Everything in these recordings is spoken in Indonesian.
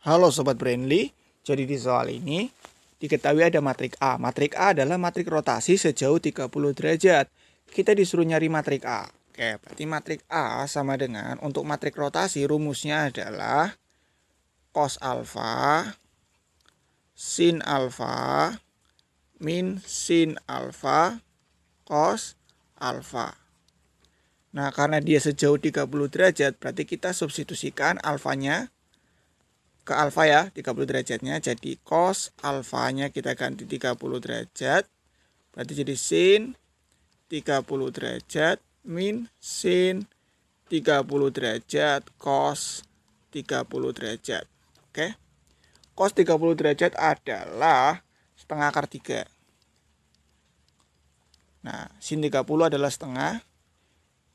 Halo Sobat Brainly. jadi di soal ini diketahui ada matrik A. Matrik A adalah matrik rotasi sejauh 30 derajat. Kita disuruh nyari matrik A. Oke, berarti matrik A sama dengan untuk matrik rotasi rumusnya adalah cos alfa sin alfa min sin alfa cos alfa. Nah, karena dia sejauh 30 derajat, berarti kita substitusikan alfanya ke alfa ya 30 derajatnya jadi cos alfanya kita ganti 30 derajat berarti jadi sin 30 derajat min sin 30 derajat cos 30 derajat oke okay? cos 30 derajat adalah setengah akar 3 nah sin 30 adalah setengah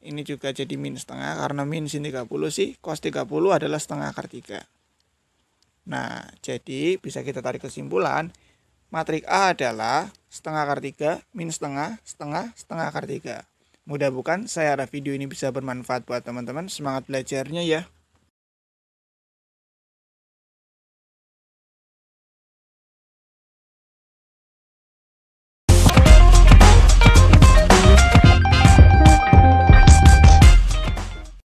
ini juga jadi min setengah karena min sin 30 sih cos 30 adalah setengah akar 3 Nah, jadi bisa kita tarik kesimpulan, matrik A adalah setengah akar 3 minus setengah, setengah, setengah akar 3. Mudah bukan? Saya harap video ini bisa bermanfaat buat teman-teman. Semangat belajarnya ya.